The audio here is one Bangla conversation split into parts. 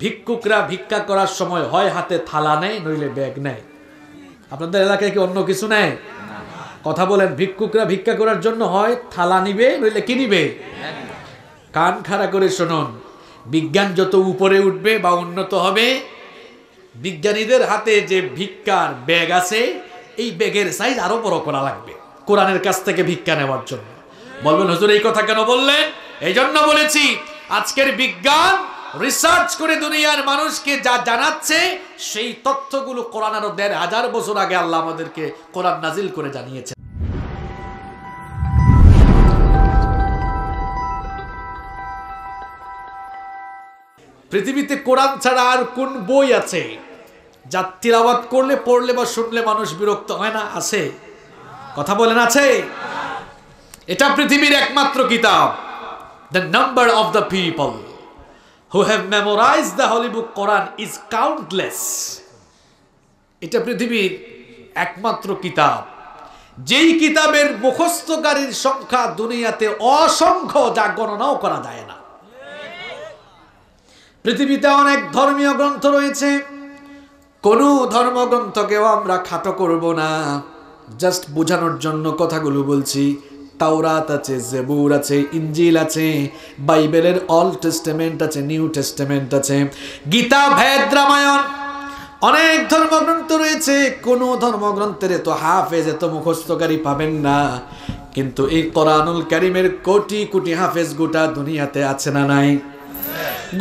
ভিক্ষুকরা ভিক্ষা করার সময় হয় হাতে থালা নেয় নইলে ব্যাগ নেয় আপনাদের এলাকায় কি অন্য কিছু নেয় কথা বলেন ভিক্ষুকরা ভিক্ষা করার জন্য হয় থালা নিবে নইলে কি নিবে কান খাড়া করে শুনুন বিজ্ঞান যত উপরে উঠবে বা উন্নত হবে বিজ্ঞানীদের হাতে যে ভিক্ষার ব্যাগ আছে এই ব্যাগের সাইজ আরো বড় করা লাগবে কোরআনের কাছ থেকে ভিক্ষা নেওয়ার জন্য বলবেন হজুর এই কথা কেন বললেন এই জন্য বলেছি আজকের বিজ্ঞান রিসার্চ করে দুনিয়ার মানুষকে যা জানাচ্ছে সেই তথ্যগুলো কোরআন আরো দেড় হাজার বছর আগে আল্লাহ আমাদেরকে কোরআন নাজিল করে জানিয়েছে পৃথিবীতে কোরআন ছাড়া আর কোন বই আছে যা তিলাবাত করলে পড়লে বা শুনলে মানুষ বিরক্ত হয় না আছে কথা বলেন আছে এটা পৃথিবীর একমাত্র কিতাব the number of the people who have memorized the holy book Quran is countless এটা পৃথিবীর একমাত্র কিতাব যেই কিতাবের মুখস্থকারীর সংখ্যা দুনিয়াতে অসংখ্য যা গণনাও করা যায় না পৃথিবীতে অনেক ধর্মীয় গ্রন্থ রয়েছে কোনো ধর্মগ্রন্থকেও আমরা খাটো করব না জাস্ট বোঝানোর জন্য কথাগুলো বলছি তাওরাত আছে জেবুর আছে ইঞ্জিল আছে বাইবেলের অল টেস্টেমেন্ট আছে নিউ টেস্টেমেন্ট আছে গীতা ভেদ রামায়ণ অনেক ধর্মগ্রন্থ রয়েছে কোনো ধর্মগ্রন্থের এত হাফেজ এত মুখস্থকারী পাবেন না কিন্তু এই কোরআনুল কারিমের কোটি কোটি হাফেজ গোটা দুনিয়াতে আছে না নাই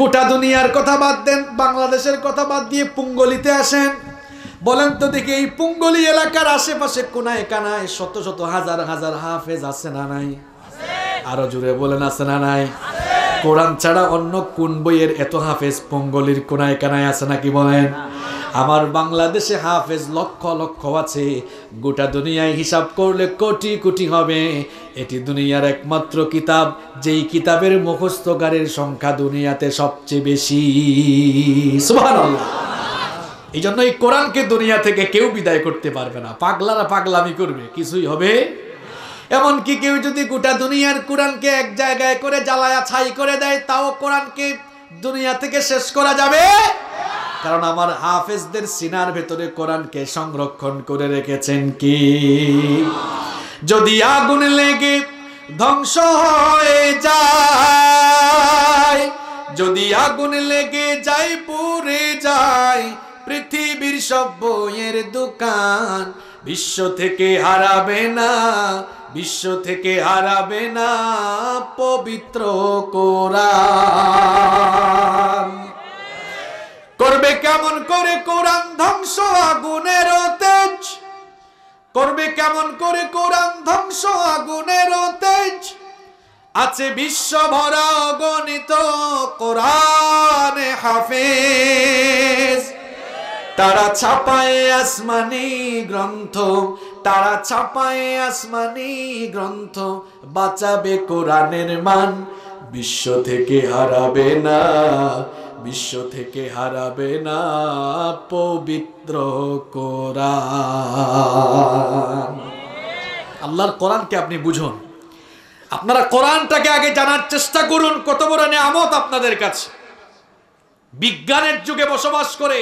গোটা দুনিয়ার কথা বাদ দেন বাংলাদেশের কথা বাদ দিয়ে পুঙ্গলিতে আসেন বলেন তো দেখি এই পুঙ্গলি এলাকার আশেপাশে কোনায় কানায় শত শত হাজার হাজার হাফেজ আছে না নাই আরো জুড়ে বলেন আছে না নাই কোরআন ছাড়া অন্য কোন বইয়ের এত হাফেজ পঙ্গলির কোনায় কানায় আছে নাকি বলেন আমার বাংলাদেশে হাফেজ লক্ষ লক্ষ আছে গোটা দুনিয়ায় হিসাব করলে কোটি কোটি হবে এটি দুনিয়ার একমাত্র কিতাব যেই কিতাবের মুখস্থকারের সংখ্যা দুনিয়াতে সবচেয়ে বেশি সুবহানাল্লাহ এই জন্য এই কোরআনকে দুনিয়া থেকে কেউ বিদায় করতে পারবে না পাগলারা পাগলামি করবে কিছুই হবে এমনকি কেউ যদি গোটা দুনিয়ার কোরআনকে এক জায়গায় করে জ্বালায়া ছাই করে দেয় তাও কোরআনকে দুনিয়া থেকে শেষ করা যাবে কারণ আমার হাফেজদের সিনার ভেতরে কোরআনকে সংরক্ষণ করে রেখেছেন কি যদি আগুন লেগে ধ্বংস হয়ে যায় যদি আগুন লেগে যায় পুড়ে যায় সব বইয়ের দোকান বিশ্ব থেকে হারাবে না বিশ্ব থেকে হারাবে না পবিত্র কোরআন করবে কেমন করে কোরআন ধ্বংস আগুনের তেজ করবে কেমন করে কোরআন ধ্বংস আগুনের তেজ আছে বিশ্ব ভরা অগণিত কোরআনে হাফেজ তারা ছাপায় আসমানি গ্রন্থ তারা ছাপায় আসমানি গ্রন্থ বাঁচাবে কোরআনের মান বিশ্ব থেকে হারাবে না বিশ্ব থেকে হারাবে না পবিত্র কোরআন আল্লাহর কোরআনকে আপনি বুঝুন আপনারা কোরআনটাকে আগে জানার চেষ্টা করুন কত বড় নিয়ামত আপনাদের কাছে বিজ্ঞানের যুগে বসবাস করে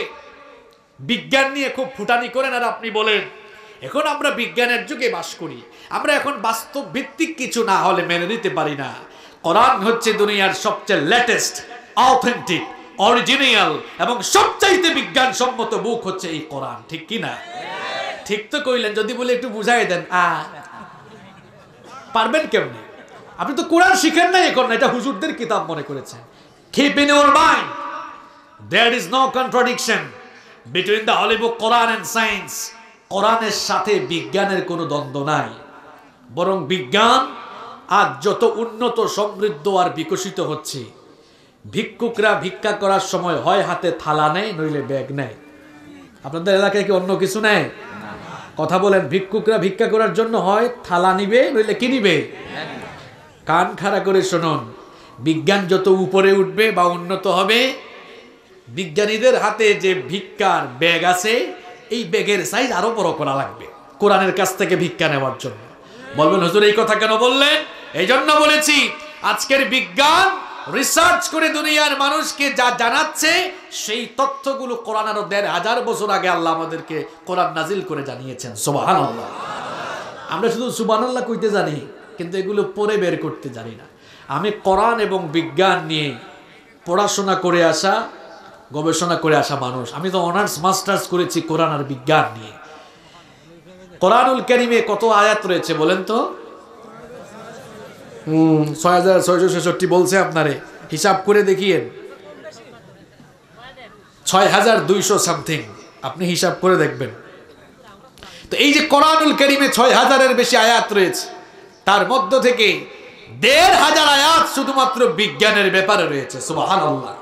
বিজ্ঞান নিয়ে খুব ফুটানি করেন আর আপনি বলেন এখন আমরা বিজ্ঞানের যুগে বাস করি আমরা এখন বাস্তব ভিত্তিক কিছু না হলে মেনে নিতে পারি না কোরআন হচ্ছে দুনিয়ার সবচেয়ে লেটেস্ট অথেন্টিক অরিজিনাল এবং সবচাইতে বিজ্ঞানসম্মত বুক হচ্ছে এই কোরআন ঠিক কি না ঠিক তো কইলেন যদি বলে একটু বুঝাই দেন আ পারবেন কেমনি আপনি তো কোরআন শিখেন নাই এখন এটা হুজুরদের কিতাব মনে করেছেন keep in your mind there is no contradiction between the holy book Quran and science কোরআনের সাথে বিজ্ঞানের কোনো দ্বন্দ্ব নাই বরং বিজ্ঞান আজ যত উন্নত সমৃদ্ধ আর বিকশিত হচ্ছে ভিক্ষুকরা ভিক্ষা করার সময় হয় হাতে থালা নেয় নইলে ব্যাগ নেয় আপনাদের এলাকায় কি অন্য কিছু নেয় কথা বলেন ভিক্ষুকরা ভিক্ষা করার জন্য হয় থালা নিবে নইলে কি নিবে কান খাড়া করে শুনুন বিজ্ঞান যত উপরে উঠবে বা উন্নত হবে বিজ্ঞানীদের হাতে যে ভিক্ষার ব্যাগ আছে এই ব্যাগের সাইজ আরো বড় করা লাগবে কোরআনের কাছ থেকে ভিক্ষা নেওয়ার জন্য বলবেন হজুর এই কথা কেন বললেন এই জন্য বলেছি আজকের বিজ্ঞান রিসার্চ করে দুনিয়ার মানুষকে যা জানাচ্ছে সেই তথ্যগুলো কোরআন আরো দেড় হাজার বছর আগে আল্লাহ আমাদেরকে কোরআন নাজিল করে জানিয়েছেন সোবাহান আল্লাহ আমরা শুধু সুবান আল্লাহ কইতে জানি কিন্তু এগুলো পরে বের করতে জানি না আমি কোরআন এবং বিজ্ঞান নিয়ে পড়াশোনা করে আসা গবেষণা করে আসা মানুষ আমি তো অনার্স মাস্টার্স করেছি কোরআন আর বিজ্ঞান নিয়ে কোরআনুল কেরিমে কত আয়াত রয়েছে বলেন তো ছয় হাজার ছয়শো ছেষট্টি বলছে আপনারে হিসাব করে দেখিয়েন ছয় হাজার দুইশো সামথিং আপনি হিসাব করে দেখবেন তো এই যে কোরআনুল কেরিমে ছয় হাজারের বেশি আয়াত রয়েছে তার মধ্য থেকে দেড় হাজার আয়াত শুধুমাত্র বিজ্ঞানের ব্যাপারে রয়েছে সুবাহ আল্লাহ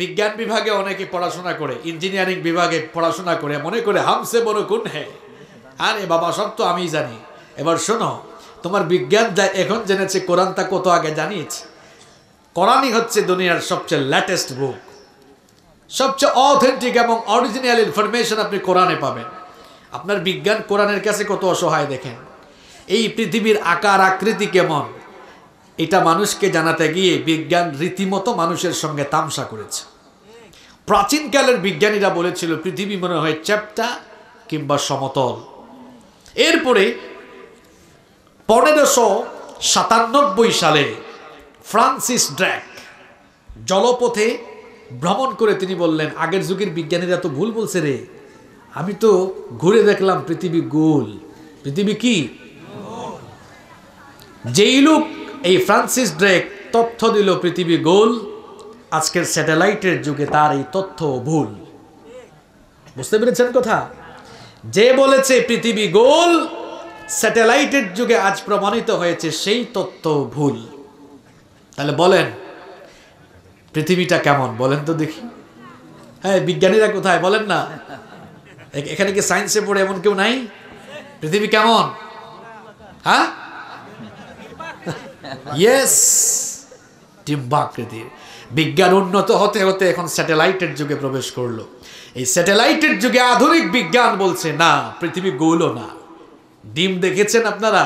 বিজ্ঞান বিভাগে অনেকে পড়াশোনা করে ইঞ্জিনিয়ারিং বিভাগে পড়াশোনা করে মনে করে হামসে বড় কোন হে আরে বাবা সব তো আমি জানি এবার শোনো তোমার বিজ্ঞান যা এখন জেনেছে কোরআন তা কত আগে জানিস কোরআনই হচ্ছে দুনিয়ার সবচেয়ে ল্যাটেস্ট বুক সবচেয়ে অথেন্টিক এবং অরিজিনাল ইনফরমেশন আপনি কোরআনে পাবেন আপনার বিজ্ঞান কোরআনের কাছে কত অসহায় দেখেন এই পৃথিবীর আকার আকৃতি কেমন এটা মানুষকে জানাতে গিয়ে বিজ্ঞান রীতিমতো মানুষের সঙ্গে তামসা করেছে প্রাচীনকালের বিজ্ঞানীরা বলেছিল পৃথিবী মনে হয় চ্যাপ্টা কিংবা সমতল এরপরে পনেরোশো সাতানব্বই সালে ফ্রান্সিস ড্র্যাক জলপথে ভ্রমণ করে তিনি বললেন আগের যুগের বিজ্ঞানীরা তো ভুল বলছে রে আমি তো ঘুরে দেখলাম পৃথিবী গোল পৃথিবী কি যেই লোক এই ফ্রান্সিস ড্রেক তথ্য দিল পৃথিবী গোল আজকের স্যাটেলাইটের যুগে তার এই তথ্য ভুল বুঝতে পেরেছেন কথা যে বলেছে পৃথিবী গোল স্যাটেলাইটের যুগে আজ প্রমাণিত হয়েছে সেই তথ্য ভুল তাহলে বলেন পৃথিবীটা কেমন বলেন তো দেখি হ্যাঁ বিজ্ঞানীরা কোথায় বলেন না এখানে কি সায়েন্সে পড়ে এমন কেউ নাই পৃথিবী কেমন হ্যাঁ ইয়েস ডিম্বাকৃতির বিজ্ঞান উন্নত হতে হতে এখন স্যাটেলাইটের যুগে প্রবেশ করলো এই স্যাটেলাইটের যুগে আধুনিক বিজ্ঞান বলছে না পৃথিবী গোলও না ডিম দেখেছেন আপনারা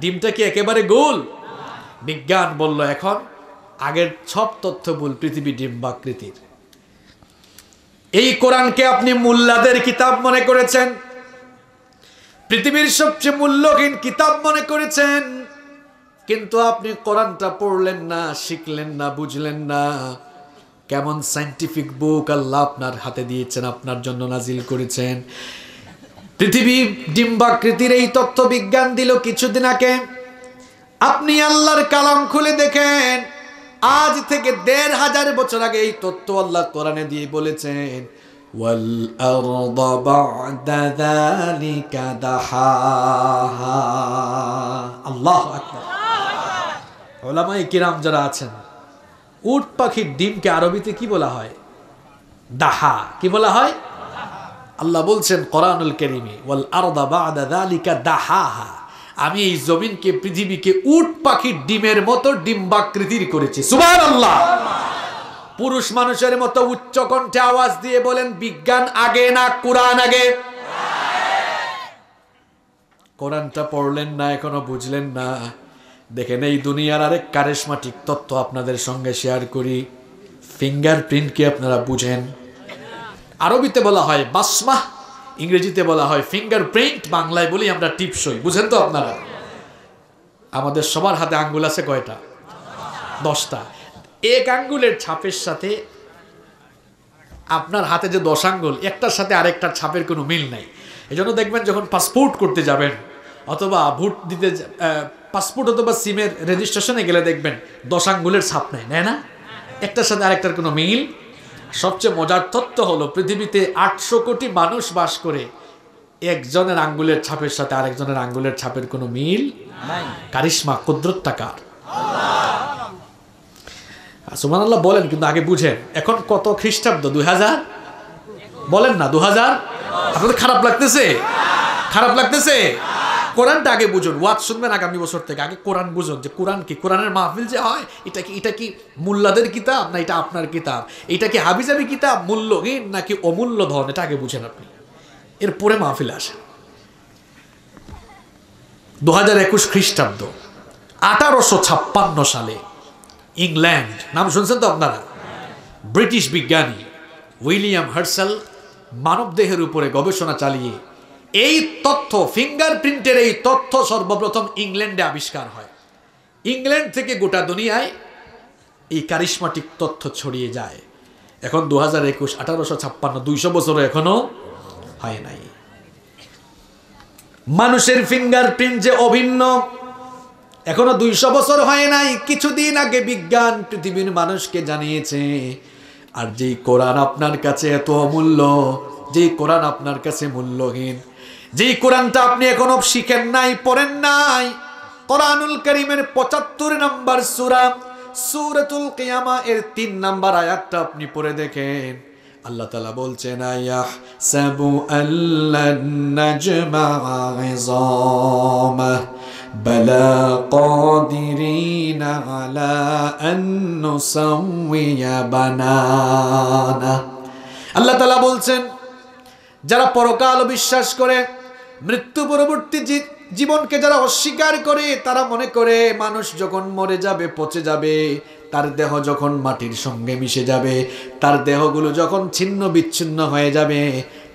ডিমটা কি একেবারে গোল বিজ্ঞান বলল এখন আগের সব তথ্য ভুল পৃথিবী ডিম্বাকৃতির এই কোরআনকে আপনি মুল্লাদের কিতাব মনে করেছেন পৃথিবীর সবচেয়ে মূল্যহীন কিতাব মনে করেছেন কিন্তু আপনি কোরআনটা পড়লেন না শিখলেন না বুঝলেন না কেমন সাইন্টিফিক বুক আল্লাহ আপনার হাতে দিয়েছেন আপনার জন্য নাজিল করেছেন পৃথিবী ডিম্বাকৃতির এই তথ্য বিজ্ঞান দিল কিছুদিন আগে আপনি আল্লাহর কালাম খুলে দেখেন আজ থেকে দেড় হাজার বছর আগে এই তত্ত্ব আল্লাহ কোরআনে দিয়ে বলেছেন আল্লাহ بعد ওলামাই কিরাম যারা আছেন উট পাখির ডিমকে আরবিতে কি বলা হয় দাহা কি বলা হয় আল্লাহ বলছেন কোরআনুল কেরিমি ওয়াল আরদা বাদা দালিকা দাহাহা আমি এই জমিনকে পৃথিবীকে উট পাখির ডিমের মতো ডিম্বাকৃতির করেছি সুবাহ আল্লাহ পুরুষ মানুষের মতো উচ্চ কণ্ঠে আওয়াজ দিয়ে বলেন বিজ্ঞান আগে না কোরআন আগে কোরআনটা পড়লেন না এখনো বুঝলেন না দেখেন এই দুনিয়ার আরেক কারিশমাটিক তত্ত্ব আপনাদের সঙ্গে শেয়ার করি ফিঙ্গারপ্রিন্ট কি আপনারা বুঝেন আরবিতে বলা হয় বাসমাহ ইংরেজিতে বলা হয় ফিঙ্গারপ্রিন্ট বাংলায় বলি আমরা টিপসই বুঝেন তো আপনারা আমাদের সবার হাতে আঙ্গুল আছে কয়টা দশটা এক আঙ্গুলের ছাপের সাথে আপনার হাতে যে দশ আঙ্গুল একটার সাথে আরেকটার ছাপের কোনো মিল নাই এজন্য দেখবেন যখন পাসপোর্ট করতে যাবেন অথবা ভোট দিতে পাসপোর্ট অথবা সিমের রেজিস্ট্রেশনে গেলে দেখবেন দশ আঙ্গুলের ছাপ নেই নেয় না একটার সাথে আরেকটার কোনো মিল সবচেয়ে মজার তথ্য হলো পৃথিবীতে আটশো কোটি মানুষ বাস করে একজনের আঙ্গুলের ছাপের সাথে আরেকজনের আঙ্গুলের ছাপের কোনো মিল কারিশমা কুদ্রত্তাকার সুমান আল্লাহ বলেন কিন্তু আগে বুঝেন এখন কত খ্রিস্টাব্দ দুই হাজার বলেন না দু হাজার আপনাদের খারাপ লাগতেছে খারাপ লাগতেছে কোরআনটা আগে বুঝুন ওয়াজ শুনবেন আগামী বছর থেকে আগে কোরআন বুঝুন যে কোরআন কি কোরআনের মাহফিল যে হয় এটা কি এটা কি মোল্লাদের কিতাব না এটা আপনার কিতাব এটা কি হাবিজাবি কিতাব মূল্যহীন নাকি অমূল্য ধন এটা আগে বুঝেন আপনি এরপরে মাহফিল আসেন দু হাজার একুশ খ্রিস্টাব্দ আঠারোশো ছাপ্পান্ন সালে ইংল্যান্ড নাম শুনছেন তো আপনারা ব্রিটিশ বিজ্ঞানী উইলিয়াম হার্সাল মানবদেহের উপরে গবেষণা চালিয়ে এই তথ্য ফিঙ্গারপ্রিন্টের এই তথ্য সর্বপ্রথম ইংল্যান্ডে আবিষ্কার হয় ইংল্যান্ড থেকে গোটা দুনিয়ায় এই কারিশমাটিক তথ্য ছড়িয়ে যায় এখন দু হাজার একুশ আঠারোশো ছাপ্পান্ন দুইশো বছর এখনও হয় নাই মানুষের ফিঙ্গারপ্রিন্ট যে অভিন্ন এখনো দুইশো বছর হয় নাই কিছুদিন আগে বিজ্ঞান পৃথিবীর মানুষকে জানিয়েছে আর যেই কোরআন আপনার কাছে এত অমূল্য যেই কোরআন আপনার কাছে মূল্যহীন যেই কোরআনটা আপনি এখনো শিখেন নাই পড়েন নাই কোরআনুল করিমের পঁচাত্তর নম্বর সুরা সুরতুল কিয়ামা এর তিন নাম্বার আয়াতটা আপনি পড়ে দেখেন আল্লাহ তালা বলছেন আয়াহ সাবু আল্লাহ بلى قادرين على أن نسوي بنانا আল্লাহ তালা বলছেন যারা পরকাল বিশ্বাস করে মৃত্যু পরবর্তী জীবনকে যারা অস্বীকার করে তারা মনে করে মানুষ যখন মরে যাবে পচে যাবে তার দেহ যখন মাটির সঙ্গে মিশে যাবে তার দেহগুলো যখন ছিন্ন বিচ্ছিন্ন হয়ে যাবে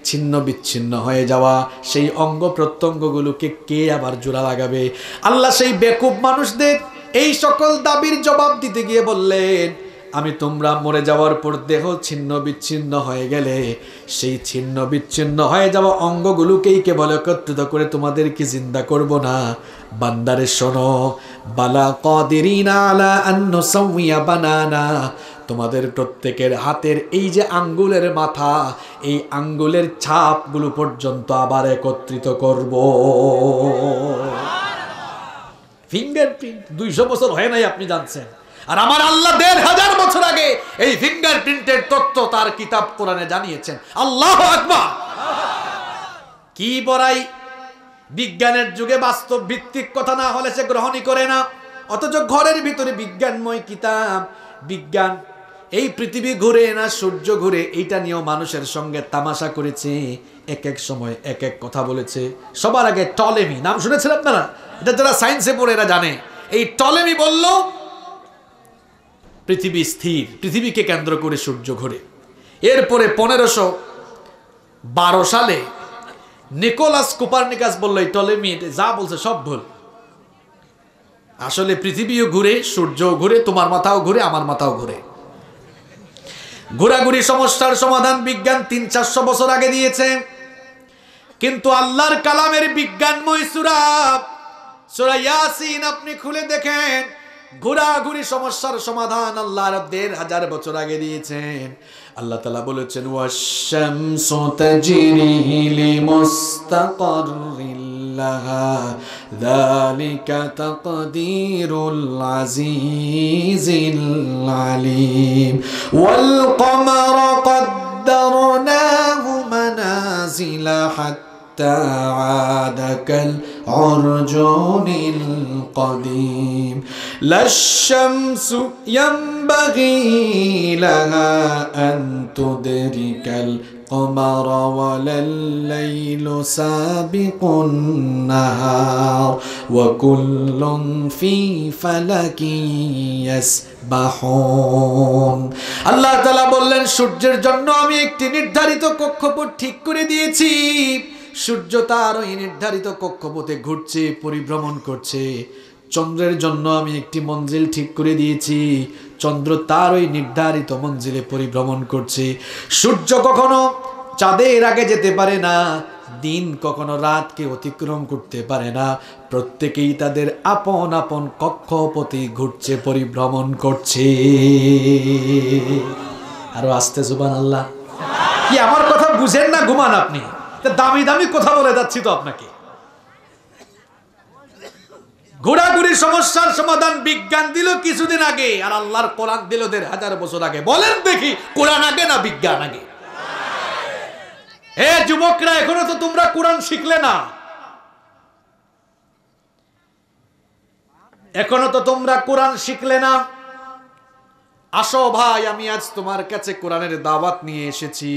ছিন্ন বিচ্ছিন্ন হয়ে যাওয়া সেই অঙ্গ প্রত্যঙ্গগুলোকে কে আবার জোড়া লাগাবে আল্লাহ সেই বেকুব মানুষদের এই সকল দাবির জবাব দিতে গিয়ে বললেন আমি তোমরা মরে যাওয়ার পর দেহ ছিন্ন বিচ্ছিন্ন হয়ে গেলে সেই ছিন্ন বিচ্ছিন্ন হয়ে যাওয়া অঙ্গগুলোকেই কেবল একত্রিত করে তোমাদেরকে জিন্দা করব না বান্দারে শোনো বালা কদিরিনা আলা আন্ন সৌমিয়া বানানা তোমাদের প্রত্যেকের হাতের এই যে আঙ্গুলের মাথা এই আঙ্গুলের ছাপগুলো পর্যন্ত আবার একত্রিত করব ফিঙ্গারপ্রিন্ট দুইশো বছর হয় নাই আপনি জানছেন আর আমার আল্লাহ দেড় হাজার বছর আগে এই ফিঙ্গারপ্রিন্টের তত্ত্ব তার কিতাব কোরআনে জানিয়েছেন আল্লাহ আকবা কি বড়াই বিজ্ঞানের যুগে বাস্তব ভিত্তিক কথা না হলে সে গ্রহণই করে না অথচ ঘরের ভিতরে বিজ্ঞানময় কিতাব বিজ্ঞান এই পৃথিবী ঘুরে না সূর্য ঘুরে এইটা নিয়েও মানুষের সঙ্গে তামাশা করেছে এক এক সময় এক এক কথা বলেছে সবার আগে টলেমি নাম শুনেছিলাম না এটা যারা সায়েন্সে পড়ে এরা জানে এই টলেমি বলল পৃথিবী স্থির পৃথিবীকে কেন্দ্র করে সূর্য ঘোরে এরপরে পনেরোশো বারো সালে নিকোলাস নিকাস বললো টলেমি যা বলছে সব ভুল আসলে পৃথিবীও ঘুরে সূর্যও ঘুরে তোমার মাথাও ঘুরে আমার মাথাও ঘুরে ঘোরাঘুরি সমস্যার সমাধান বিজ্ঞান তিন চারশো বছর আগে দিয়েছে কিন্তু আল্লাহর কালামের বিজ্ঞানময় সুরা সুরা ইয়াসিন আপনি খুলে দেখেন ঘোরাঘুরি সমস্যার সমাধান আল্লাহ দেড় হাজার বছর আগে দিয়েছেন আল্লাহ তালা বলেছেন ওয়াশাম সোতাজিরিহিলি মোস্তাকর ذلك تقدير العزيز العليم والقمر قدرناه منازل حتى عاد كالأرض عرجون القديم لا الشمس ينبغي لها أن تدرك القمر ولا الليل سابق النهار وكل في فلك يسبح আল্লাহ তালা বললেন সূর্যের জন্য আমি একটি নির্ধারিত কক্ষপথ ঠিক করে দিয়েছি সূর্য তার ওই নির্ধারিত কক্ষপথে ঘুরছে পরিভ্রমণ করছে চন্দ্রের জন্য আমি একটি মঞ্জিল ঠিক করে দিয়েছি চন্দ্র তার ওই নির্ধারিত মঞ্জিলে পরিভ্রমণ করছে সূর্য কখনো চাঁদের আগে যেতে পারে না দিন কখনো রাতকে অতিক্রম করতে পারে না প্রত্যেকেই তাদের আপন আপন কক্ষপথে ঘুরছে পরিভ্রমণ করছে আরো আস্তে জুবান আল্লাহ কি আমার কথা বুঝেন না ঘুমান আপনি দামি দামি কথা বলে যাচ্ছি তো আপনাকে ঘোরাঘুরি সমস্যার সমাধান বিজ্ঞান দিল কিছুদিন আগে আর আল্লাহর কোরআন দিল দেড় হাজার বছর আগে বলেন দেখি কোরআন আগে না বিজ্ঞান আগে হে যুবকরা এখনো তো তোমরা কোরআন শিখলে না এখনো তো তোমরা কোরআন শিখলে না আসো ভাই আমি আজ তোমার কাছে কোরআনের দাওয়াত নিয়ে এসেছি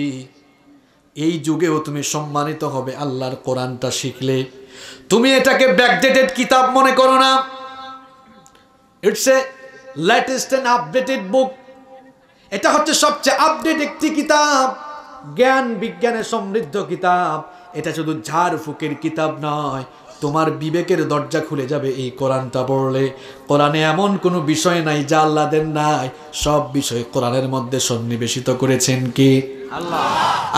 এই যুগেও তুমি সম্মানিত হবে আল্লাহর কোরআনটা শিখলে তুমি এটাকে ব্যাকডেটেড কিতাব মনে করো না it's a latest and updated book এটা হচ্ছে সবচেয়ে আপডেট একটি কিতাব জ্ঞান বিজ্ঞানে সমৃদ্ধ কিতাব এটা শুধু ঝাড়ফুকের কিতাব নয় তোমার বিবেকের দরজা খুলে যাবে এই কোরআনটা পড়লে কোরআনে এমন কোনো বিষয় নাই যা আল্লাদের নাই সব বিষয় কোরআনের মধ্যে সন্নিবেশিত করেছেন কি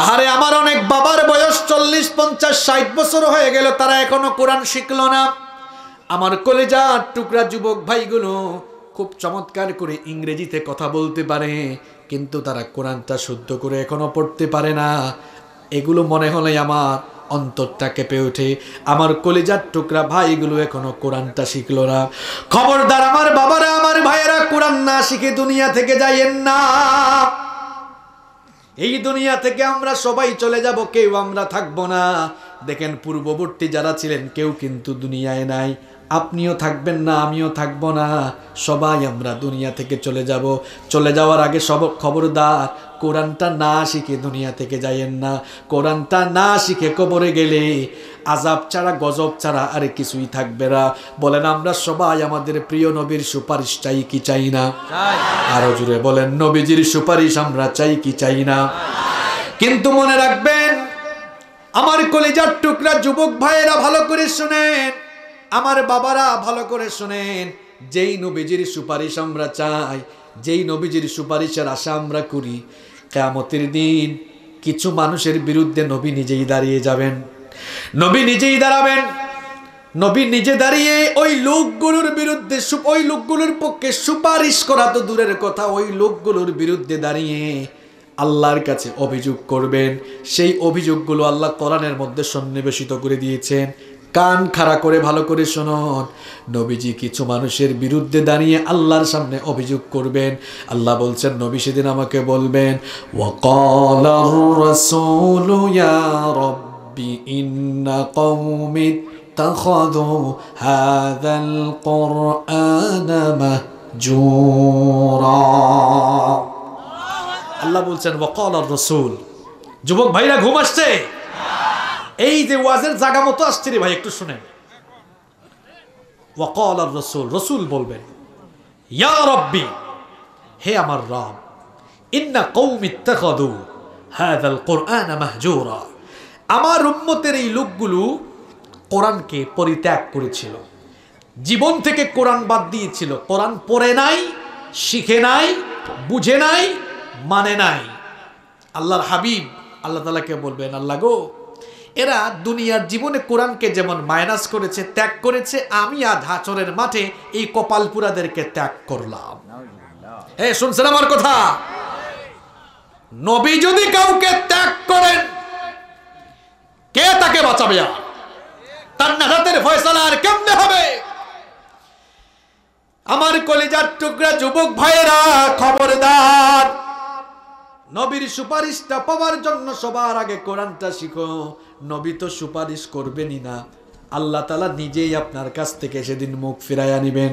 আহারে আমার অনেক বাবার বয়স চল্লিশ পঞ্চাশ ষাট বছর হয়ে গেল তারা এখনো কোরআন শিখল না আমার কলেজার টুকরা যুবক ভাইগুলো খুব চমৎকার করে ইংরেজিতে কথা বলতে পারে কিন্তু তারা কোরআনটা শুদ্ধ করে এখনো পড়তে পারে না এগুলো মনে হলে আমার অন্তরটা কেঁপে ওঠে আমার কলেজার টুকরা ভাইগুলো এখনো কোরআনটা শিখলো না খবরদার আমার বাবারা আমার ভাইয়েরা কোরআন না শিখে দুনিয়া থেকে যাইয়েন না এই দুনিয়া থেকে আমরা সবাই চলে যাব কেউ আমরা থাকবো না দেখেন পূর্ববর্তী যারা ছিলেন কেউ কিন্তু দুনিয়ায় নাই আপনিও থাকবেন না আমিও থাকব না সবাই আমরা দুনিয়া থেকে চলে যাব চলে যাওয়ার আগে সব খবরদার কোরআনটা না শিখে দুনিয়া থেকে যাইয়েন না কোরআনটা না শিখে কবরে গেলে আজাব ছাড়া গজব ছাড়া আর কিছুই থাকবে না বলেন আমরা সবাই আমাদের প্রিয় নবীর সুপারিশ চাই কি চাই না আরো জুড়ে বলেন নবীজির সুপারিশ আমরা চাই কি চাই না কিন্তু মনে রাখবেন আমার কলেজার টুকরা যুবক ভাইয়েরা ভালো করে শোনেন আমার বাবারা ভালো করে শোনেন যেই নবীজির সুপারিশ আমরা চাই যেই নবীজির সুপারিশের আশা আমরা করি কেয়ামতের দিন কিছু মানুষের বিরুদ্ধে নবী নিজেই দাঁড়িয়ে যাবেন নবী নিজেই দাঁড়াবেন নবী নিজে দাঁড়িয়ে ওই লোকগুলোর বিরুদ্ধে ওই লোকগুলোর পক্ষে সুপারিশ করা তো দূরের কথা ওই লোকগুলোর বিরুদ্ধে দাঁড়িয়ে আল্লাহর কাছে অভিযোগ করবেন সেই অভিযোগগুলো আল্লাহ কোরআনের মধ্যে সন্নিবেশিত করে দিয়েছেন কান খাড়া করে ভালো করে শুনুন নবীজি কিছু মানুষের বিরুদ্ধে দাঁড়িয়ে আল্লাহর সামনে অভিযোগ করবেন আল্লাহ বলছেন নবী সেদিন আমাকে বলবেন হাদাল জোরা আল্লাহ বলছেন ওয়াকাল আর রসুল যুবক ভাইরা ঘুম আসছে এই যে ওয়াজের জাগা মতো আসছে রে ভাই একটু শুনেন ওয়াকল আর রসুল রসুল বলবেন ইয়া রব্বি হে আমার রব ইন্না কৌমিত্তাকদু হাদাল কুরআন মাহজুরা আমার উম্মতের এই লোকগুলো কোরআনকে পরিত্যাগ করেছিল জীবন থেকে কোরআন বাদ দিয়েছিল কোরআন পড়ে নাই শিখে নাই বুঝে নাই মানে নাই আল্লাহর হাবিব আল্লাহ তালাকে বলবেন আল্লাহ গো এরা দুনিয়ার জীবনে কোরআনকে যেমন মাইনাস করেছে ত্যাগ করেছে আমি আজ হাচরের মাঠে এই কপালপুরাদেরকে ত্যাগ করলাম হে শুনছেন আমার কথা নবী যদি কাউকে ত্যাগ করেন কে তাকে বাঁচাবে আর তার নাহাতের ফয়সালা আর কেমনে হবে আমার কলেজার টুকরা যুবক ভাইয়েরা খবরদার নবীর সুপারিশটা পাওয়ার জন্য সবার আগে কোরআনটা শিখো নবী তো সুপারিশ করবেনই না আল্লাহ তালা নিজেই আপনার কাছ থেকে সেদিন মুখ ফিরাইয়া নিবেন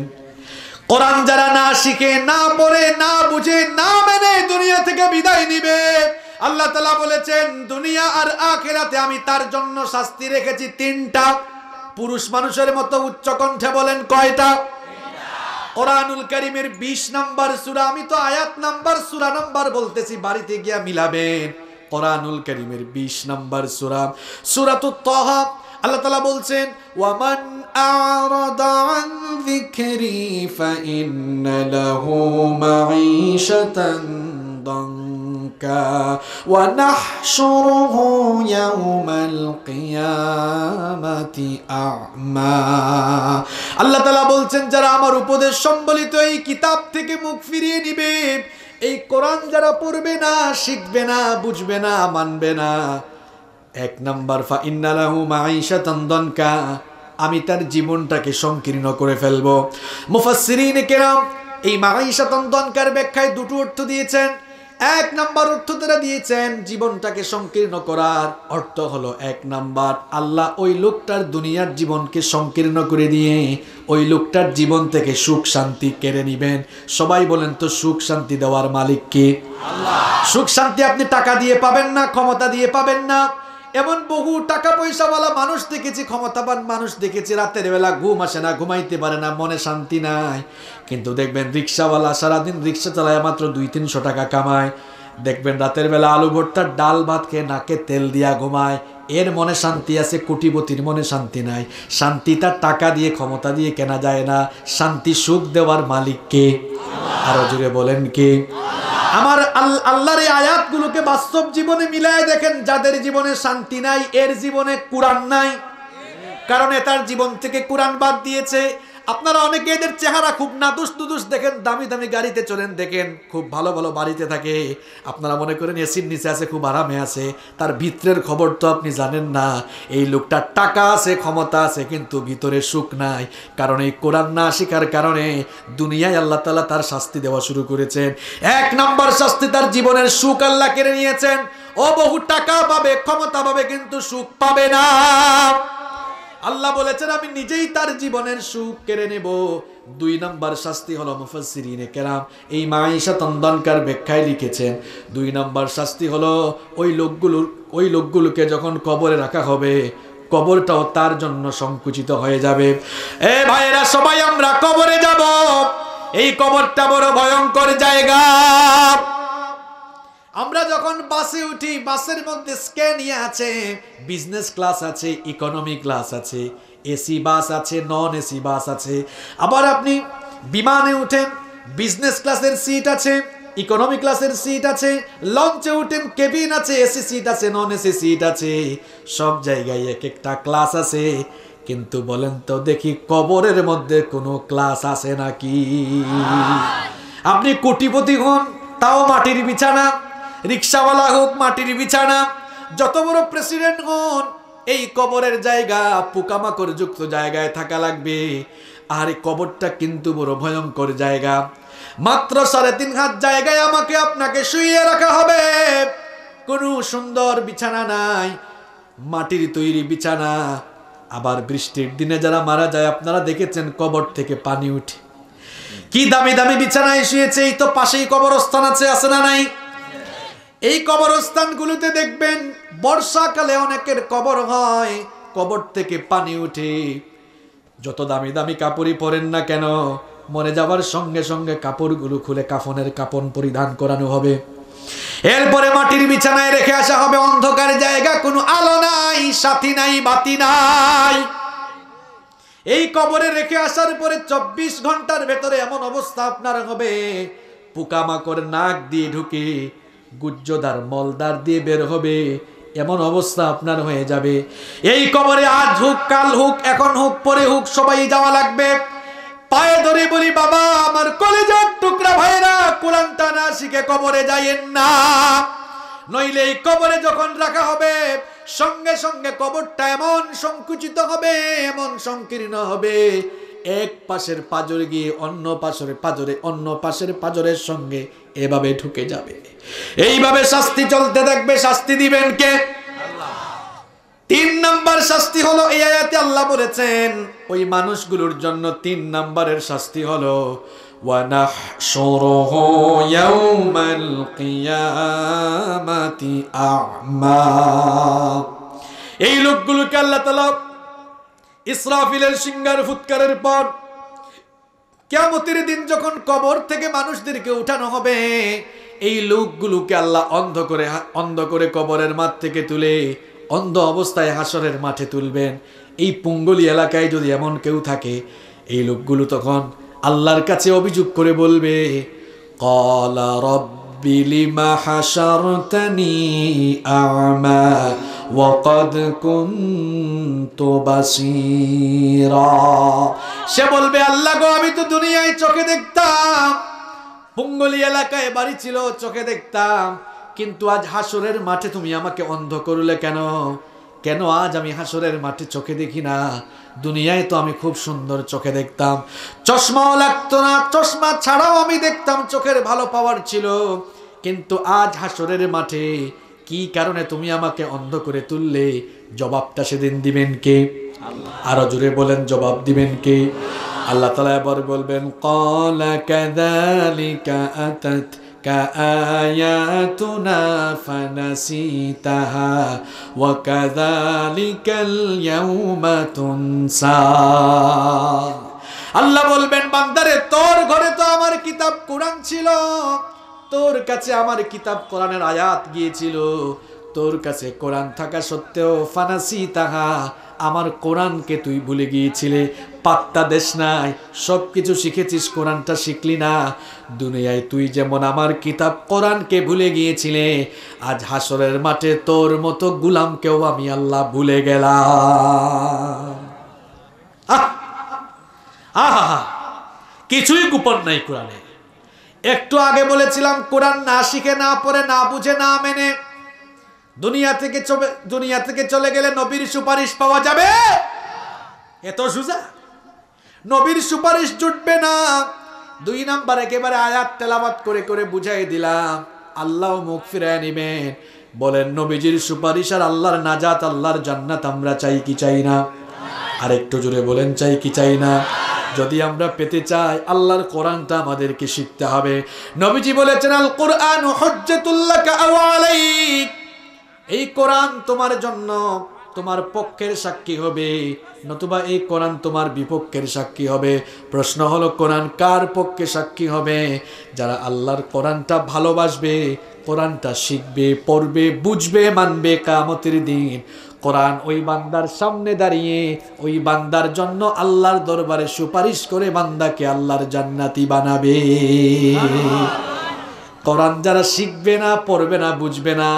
কোরআন যারা না শিখে না পড়ে না বুঝে না মেনে দুনিয়া থেকে বিদায় নিবে আল্লাহ তালা বলেছেন দুনিয়া আর আখেরাতে আমি তার জন্য শাস্তি রেখেছি তিনটা পুরুষ মানুষের মতো উচ্চকণ্ঠে বলেন কয়টা কোরআনুল করিমের ২০ নাম্বার সুরা আমি তো আয়াত নাম্বার সুরা নাম্বার বলতেছি বাড়িতে গিয়া মিলাবেন কোরআনুল করিমের ২০ নাম্বার সুরা সুরা তো তহা আল্লাহ তালা বলছেন ওয়ামান আরদান عن ذكري فإن له منكا ونحشره يوم القيامة أعمى আল্লাহ তালা বলছেন যারা আমার উপদেশ সম্বলিত এই কিতাব থেকে মুখ ফিরিয়ে নিবে এই কোরআন যারা পড়বে না শিখবে না বুঝবে না মানবে না এক নাম্বার ফা ইন্নালাহু মাঈশা তন্দনকা আমি তার জীবনটাকে সংকীর্ণ করে ফেলবো মুফাসসিরিন কেরাম এই মাঈশা তন্দনকার ব্যাখ্যায় দুটো অর্থ দিয়েছেন এক নাম্বার অর্থ তারা দিয়েছেন জীবনটাকে সংকীর্ণ করার অর্থ হলো এক নাম্বার আল্লাহ ওই লোকটার দুনিয়ার জীবনকে সংকীর্ণ করে দিয়ে ওই লোকটার জীবন থেকে সুখ শান্তি কেড়ে নেবেন সবাই বলেন তো সুখ শান্তি দেওয়ার মালিককে সুখ শান্তি আপনি টাকা দিয়ে পাবেন না ক্ষমতা দিয়ে পাবেন না এমন বহু টাকা পয়সাওয়ালা মানুষ দেখেছি ক্ষমতাবান মানুষ দেখেছি রাতের বেলা ঘুম আসে না ঘুমাইতে পারে না মনে শান্তি নাই কিন্তু দেখবেন রিক্সাওয়ালা সারাদিন রিক্সা চালায় মাত্র দুই তিনশো টাকা কামায় দেখবেন রাতের বেলা আলু ভর্তার ডাল ভাত খেয়ে নাকে তেল দিয়া ঘুমায় এর মনে শান্তি আছে কোটিপতির মনে শান্তি নাই শান্তি তার টাকা দিয়ে ক্ষমতা দিয়ে কেনা যায় না শান্তি সুখ দেওয়ার মালিককে আরো জুড়ে বলেন কে আমার আল্লাহর এই আয়াতগুলোকে বাস্তব জীবনে মিলায় দেখেন যাদের জীবনে শান্তি নাই এর জীবনে কোরআন নাই কারণ এ তার জীবন থেকে কোরআন বাদ দিয়েছে আপনারা অনেকে এদের চেহারা খুব নাদুস দুদুস দেখেন দামি দামি গাড়িতে চলেন দেখেন খুব ভালো ভালো বাড়িতে থাকে আপনারা মনে করেন এসির নিচে আছে খুব আরামে আছে তার ভিতরের খবর তো আপনি জানেন না এই লোকটার টাকা আছে ক্ষমতা আছে কিন্তু ভিতরে সুখ নাই কারণ এই কোরআন না শিকার কারণে দুনিয়ায় আল্লাহ তালা তার শাস্তি দেওয়া শুরু করেছেন এক নম্বর শাস্তি তার জীবনের সুখ আল্লাহ কেড়ে নিয়েছেন ও বহু টাকা পাবে ক্ষমতা পাবে কিন্তু সুখ পাবে না আল্লাহ বলেছেন আমি নিজেই তার জীবনের সুখ কেড়ে নেব দুই নাম্বার শাস্তি হলো মুফাসসিরিনে কেরাম এই মাঈশা তন্দনকার ব্যাখ্যায় লিখেছেন দুই নাম্বার শাস্তি হলো ওই লোকগুলোর ওই লোকগুলোকে যখন কবরে রাখা হবে কবরটাও তার জন্য সংকুচিত হয়ে যাবে এ ভাইরা সবাই আমরা কবরে যাব এই কবরটা বড় ভয়ঙ্কর জায়গা আমরা যখন বাসে উঠি বাসের মধ্যে স্ক্যানিয়া ইয়ে আছে বিজনেস ক্লাস আছে ইকোনমি ক্লাস আছে এসি বাস আছে নন এসি বাস আছে আবার আপনি বিমানে উঠেন বিজনেস ক্লাসের সিট আছে ইকোনমি ক্লাসের সিট আছে লঞ্চে উঠেন কেবিন আছে এসি সিট আছে নন এসি সিট আছে সব জায়গায় এক একটা ক্লাস আছে কিন্তু বলেন তো দেখি কবরের মধ্যে কোনো ক্লাস আছে নাকি আপনি কোটিপতি হন তাও মাটির বিছানা রিক্সাওয়ালা হোক মাটির বিছানা যত বড় প্রেসিডেন্ট হন এই কবরের জায়গা পোকামাকড় যুক্ত জায়গায় থাকা লাগবে আর এই কবরটা কিন্তু বড় ভয়ঙ্কর জায়গা মাত্র সাড়ে তিন হাত জায়গায় আমাকে আপনাকে শুইয়ে রাখা হবে কোনো সুন্দর বিছানা নাই মাটির তৈরি বিছানা আবার বৃষ্টির দিনে যারা মারা যায় আপনারা দেখেছেন কবর থেকে পানি উঠে কি দামি দামি বিছানায় শুয়েছে এই তো পাশেই কবরস্থান আছে আছে না নাই এই কবরস্থানগুলোতে দেখবেন বর্ষাকালে অনেকের কবর হয় কবর থেকে পানি উঠে যত দামি দামি কাপড়ই পরেন না কেন মরে যাওয়ার সঙ্গে সঙ্গে কাপড়গুলো খুলে কাফনের কাপন পরিধান করানো হবে এরপরে মাটির বিছানায় রেখে আসা হবে অন্ধকার জায়গা কোনো আলো নাই সাথী নাই বাতি নাই এই কবরে রেখে আসার পরে চব্বিশ ঘন্টার ভেতরে এমন অবস্থা আপনার হবে পোকামাকড় নাক দিয়ে ঢুকে গুজ্জদার মলদার দিয়ে বের হবে এমন অবস্থা আপনার হয়ে যাবে এই কবরে আজ হোক কাল হোক এখন হোক পরে হোক সবাই যাওয়া লাগবে পায়ে ধরে বলি বাবা আমার কলেজের টুকরা ভাইরা কোরআন না শিখে কবরে যাইয়েন না নইলে এই কবরে যখন রাখা হবে সঙ্গে সঙ্গে কবরটা এমন সংকুচিত হবে এমন সংকীর্ণ হবে এক পাশের পাজরে গিয়ে অন্য পাশের পাজরে অন্য পাশের পাজরের সঙ্গে এভাবে ঢুকে যাবে এইভাবে শাস্তি চলতে থাকবে শাস্তি দিবেন কে তিন নাম্বার শাস্তি হলো এই আয়াতে আল্লাহ বলেছেন ওই মানুষগুলোর জন্য তিন নাম্বারের শাস্তি হলো এই লোকগুলোকে আল্লাহ তালা ইসরাফিলের সিঙ্গার ফুৎকারের পর কেমতির দিন যখন কবর থেকে মানুষদেরকে উঠানো হবে এই লোকগুলোকে আল্লাহ অন্ধ করে অন্ধ করে কবরের মাঠ থেকে তুলে অন্ধ অবস্থায় হাসরের মাঠে তুলবেন এই পুঙ্গলি এলাকায় যদি এমন কেউ থাকে এই লোকগুলো তখন আল্লাহর কাছে অভিযোগ করে বলবে কলা রব্বিলিমা হাসারতানি আমা ওয়াকাদ কুনতু বাসীরা সে বলবে আল্লাহ গো আমি তো দুনিয়ায় চোখে দেখতাম পুঙ্গলি এলাকায় বাড়ি ছিল চোখে দেখতাম কিন্তু আজ হাসরের মাঠে তুমি আমাকে অন্ধ করলে কেন কেন আজ আমি হাসরের মাঠে চোখে দেখি না দুনিয়ায় তো আমি খুব সুন্দর চোখে দেখতাম চশমাও লাগতো না চশমা ছাড়াও আমি দেখতাম চোখের ভালো পাওয়ার ছিল কিন্তু আজ হাসরের মাঠে কি কারণে তুমি আমাকে অন্ধ করে তুললে জবাবটা সেদিন দিবেন কে আরো জোরে বলেন জবাব দিবেন কে আল্লাহ তালা এবার বলবেন কলা কাদালিকা আল্লাহ বলবেন বান্দারে তোর ঘরে তো আমার কিতাব কোরআন ছিল তোর কাছে আমার কিতাব কোরআনের আয়াত গিয়েছিল তোর কাছে কোরআন থাকা সত্ত্বেও ফানাসি তাহা আমার কোরআনকে তুই ভুলে গিয়েছিলে পাত্তা দেশ নাই সব কিছু শিখেছিস কোরআনটা শিখলি না দুনিয়ায় তুই যেমন আমার কিতাব কোরআনকে ভুলে গিয়েছিলে আজ হাসরের মাঠে তোর মতো গুলামকেও আমি আল্লাহ ভুলে গেলাম আহা কিছুই গোপন নাই কোরআনে একটু আগে বলেছিলাম কোরআন না শিখে না পড়ে না বুঝে না মেনে দুনিয়া থেকে চলে দুনিয়া থেকে চলে গেলে নবীর সুপারিশ পাওয়া যাবে এত সুজা নবীর সুপারিশ জুটবে না দুই নাম্বার একেবারে আয়াত তেলাবাত করে করে বুঝাই দিলাম আল্লাহ মুখ ফিরায় নিবেন বলেন নবীজির সুপারিশ আর আল্লাহর নাজাত আল্লাহর জান্নাত আমরা চাই কি চাই না আর একটু জুড়ে বলেন চাই কি চাই না যদি আমরা পেতে চাই আল্লাহর কোরআনটা আমাদেরকে শিখতে হবে নবীজি বলেছেন আল কোরআন এই কোরআন তোমার জন্য তোমার পক্ষের সাক্ষী হবে নতুবা এই কোরআন তোমার বিপক্ষের সাক্ষী হবে প্রশ্ন হলো কোরআন কার পক্ষে সাক্ষী হবে যারা আল্লাহর কোরআনটা ভালোবাসবে কোরআনটা শিখবে পড়বে বুঝবে মানবে কামতের দিন কোরআন ওই বান্দার সামনে দাঁড়িয়ে ওই বান্দার জন্য আল্লাহর দরবারে সুপারিশ করে বান্দাকে আল্লাহর জান্নাতি বানাবে কোরআন যারা শিখবে না পড়বে না বুঝবে না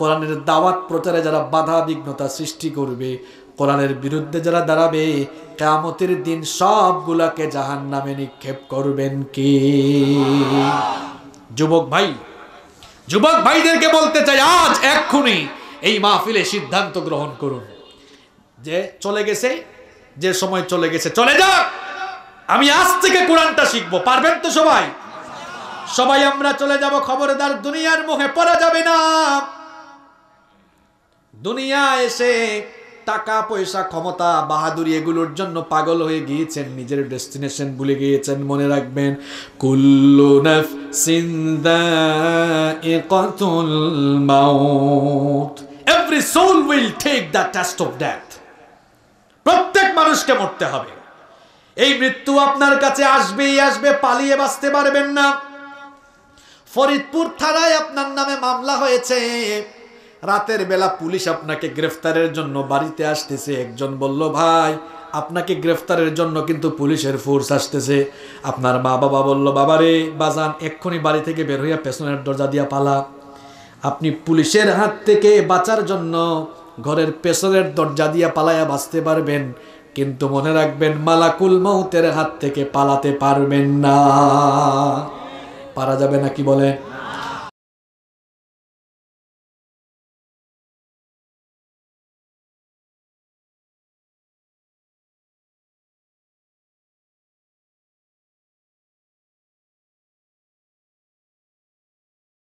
কোরআনের দাওয়াত প্রচারে যারা বাধা বিঘ্নতা সৃষ্টি করবে কোরআনের বিরুদ্ধে যারা দাঁড়াবে কামতের দিন সবগুলাকে জাহান নামে নিক্ষেপ করবেন কি যুবক ভাই যুবক ভাইদেরকে বলতে চাই আজ এক্ষুনি এই মাহফিলে সিদ্ধান্ত গ্রহণ করুন যে চলে গেছে যে সময় চলে গেছে চলে যাও আমি আজ থেকে কোরআনটা শিখবো পারবেন তো সবাই সবাই আমরা চলে যাব খবরদার দুনিয়ার মুখে পড়া যাবে না দুনিয়া এসে টাকা পয়সা ক্ষমতা বাহাদুরি এগুলোর জন্য পাগল হয়ে গিয়েছেন নিজের ডেস্টিনেশন ভুলে গিয়েছেন মনে রাখবেন কুল্লু নফ সিন্দা মাউত every soul will take the taste of death প্রত্যেক মানুষকে মরতে হবে এই মৃত্যু আপনার কাছে আসবেই আসবে পালিয়ে বাঁচতে পারবেন না ফরিদপুর থানায় আপনার নামে মামলা হয়েছে রাতের বেলা পুলিশ আপনাকে গ্রেফতারের জন্য বাড়িতে আসতেছে একজন বলল ভাই আপনাকে গ্রেফতারের জন্য কিন্তু পুলিশের ফোর্স আসতেছে আপনার মা বাবা বলল বাবারে বাজান এক্ষুনি বাড়ি থেকে বের হইয়া পেছনের দরজা দিয়া পালা আপনি পুলিশের হাত থেকে বাঁচার জন্য ঘরের পেছনের দরজা দিয়ে পালায়া বাঁচতে পারবেন কিন্তু মনে রাখবেন মালাকুল মৌতের হাত থেকে পালাতে পারবেন না পারা যাবে না কি বলে